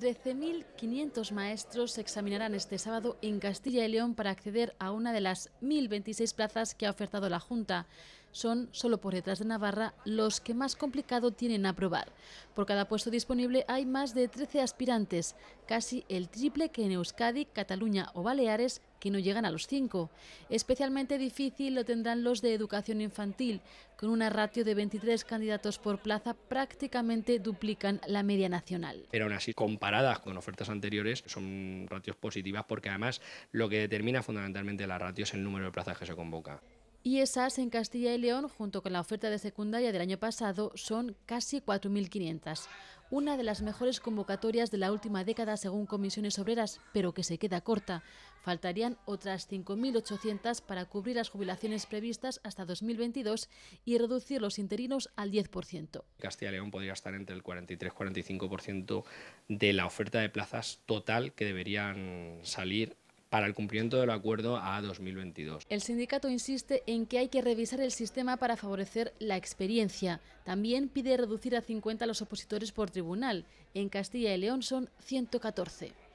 13.500 maestros se examinarán este sábado en Castilla y León para acceder a una de las 1.026 plazas que ha ofertado la Junta son, solo por detrás de Navarra, los que más complicado tienen a aprobar. Por cada puesto disponible hay más de 13 aspirantes, casi el triple que en Euskadi, Cataluña o Baleares, que no llegan a los 5. Especialmente difícil lo tendrán los de educación infantil, con una ratio de 23 candidatos por plaza prácticamente duplican la media nacional. Pero aún así, comparadas con ofertas anteriores, son ratios positivas porque además lo que determina fundamentalmente la ratio es el número de plazas que se convoca y esas en Castilla y León, junto con la oferta de secundaria del año pasado, son casi 4.500, una de las mejores convocatorias de la última década según comisiones obreras, pero que se queda corta. Faltarían otras 5.800 para cubrir las jubilaciones previstas hasta 2022 y reducir los interinos al 10%. Castilla y León podría estar entre el 43-45% de la oferta de plazas total que deberían salir para el cumplimiento del acuerdo a 2022. El sindicato insiste en que hay que revisar el sistema para favorecer la experiencia. También pide reducir a 50 los opositores por tribunal. En Castilla y León son 114.